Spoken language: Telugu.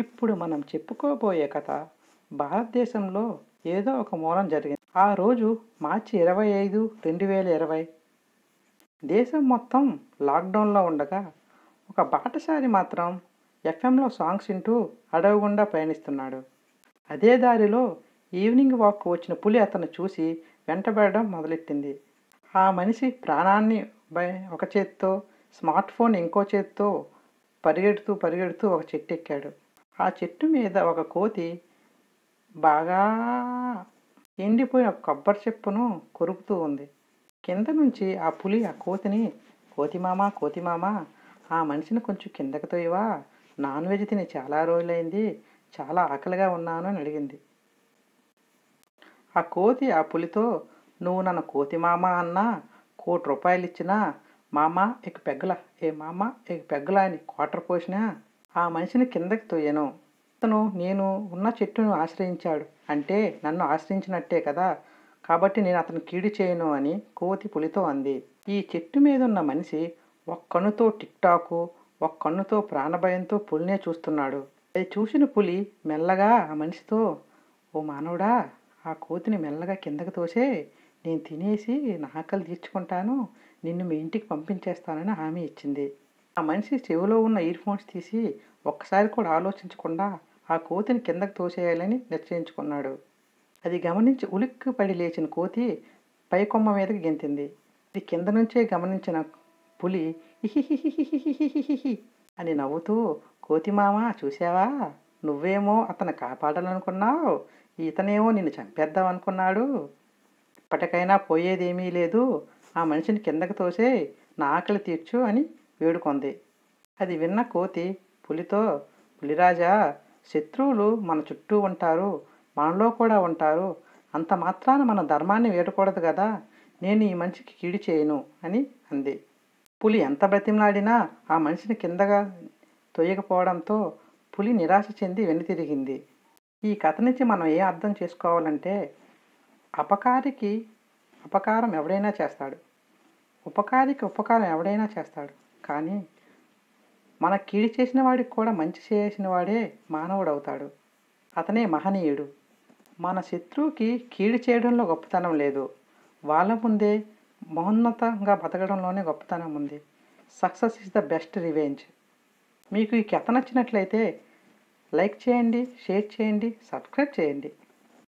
ఇప్పుడు మనం చెప్పుకోబోయే కథ భారతదేశంలో ఏదో ఒక మూలం జరిగింది ఆ రోజు మార్చి ఇరవై ఐదు రెండు వేల ఇరవై దేశం మొత్తం లాక్డౌన్లో ఉండగా ఒక బాటసారి మాత్రం ఎఫ్ఎంలో సాంగ్స్ వింటూ అడవుగుండా పయనిస్తున్నాడు అదే దారిలో ఈవినింగ్ వాక్ వచ్చిన పులి అతను చూసి వెంటబడడం మొదలెట్టింది ఆ మనిషి ప్రాణాన్ని ఒక చేత్తో స్మార్ట్ ఫోన్ ఇంకో చేత్తో పరిగెడుతూ పరిగెడుతూ ఒక చెట్టు ఎక్కాడు ఆ చెట్టు మీద ఒక కోతి బాగా ఎండిపోయిన కొబ్బరి చెప్పును కొరుకుతూ ఉంది కింద నుంచి ఆ పులి ఆ కోతిని కోతిమామ కోతిమామ ఆ మనిషిని కొంచెం కిందకు తోయవా నాన్ వెజ్ తిని చాలా రోజులైంది చాలా ఆకలిగా ఉన్నాను అని అడిగింది ఆ కోతి ఆ పులితో నువ్వు నన్ను కోతిమామ అన్నా కోటి రూపాయలు ఇచ్చినా మామ ఇక పెగ్గల ఏ మామ ఇక పెగ్గల అని క్వార్టర్ పోసినా ఆ మనిషిని కిందకి తోయను అతను నేను ఉన్న చెట్టును ఆశ్రయించాడు అంటే నన్ను ఆశ్రయించినట్టే కదా కాబట్టి నేను అతను కీడు చేయను అని కోతి పులితో అంది ఈ చెట్టు మీద ఉన్న మనిషి ఒక కన్నుతో టిక్టాకు ఒక కన్నుతో ప్రాణభయంతో పులినే చూస్తున్నాడు అది చూసిన పులి మెల్లగా ఆ మనిషితో ఓ మానవుడా ఆ కోతిని మెల్లగా కిందకు తోసే నేను తినేసి నా ఆకలి తీర్చుకుంటాను నిన్ను మీ ఇంటికి పంపించేస్తానని హామీ ఇచ్చింది ఆ మనిషి చెవిలో ఉన్న ఇయర్ ఫోన్స్ తీసి ఒక్కసారి కూడా ఆలోచించకుండా ఆ కోతిని కిందకు తోసేయాలని నిశ్చయించుకున్నాడు అది గమనించి ఉలిక్కి పడి లేచిన కోతి పైకొమ్మ మీదకి గెంతింది ఇది కింద నుంచే గమనించిన పులి ఇహిహిహిహిహిహిహిహిహి అని నవ్వుతూ కోతిమామ చూసావా నువ్వేమో అతను కాపాడాలనుకున్నావు ఈతనేమో నిన్ను చంపేద్దాం అనుకున్నాడు ఇప్పటికైనా పోయేదేమీ లేదు ఆ మనిషిని కిందకు తోసే నా ఆకలి తీర్చు అని వేడుకొంది అది విన్న కోతి పులితో పులిరాజా శత్రువులు మన చుట్టూ ఉంటారు మనలో కూడా ఉంటారు అంత మాత్రాన మన ధర్మాన్ని వేడకూడదు కదా నేను ఈ మనిషికి కీడు చేయను అని అంది పులి ఎంత బ్రతిమలాడినా ఆ మనిషిని కిందగా తొయ్యకపోవడంతో పులి నిరాశ చెంది వెనుతిరిగింది ఈ కథ నుంచి మనం ఏం అర్థం చేసుకోవాలంటే అపకారికి అపకారం ఎవడైనా చేస్తాడు ఉపకారికి ఉపకారం ఎవడైనా చేస్తాడు కానీ మన కీడి చేసిన వాడికి కూడా మంచి చేసిన వాడే మానవుడవుతాడు అతనే మహనీయుడు మన శత్రువుకి కీడు చేయడంలో గొప్పతనం లేదు వాళ్ళ ముందే మహోన్నతంగా బతకడంలోనే గొప్పతనం ఉంది success is the best revenge మీకు ఈ కథ నచ్చినట్లయితే లైక్ చేయండి షేర్ చేయండి సబ్స్క్రైబ్ చేయండి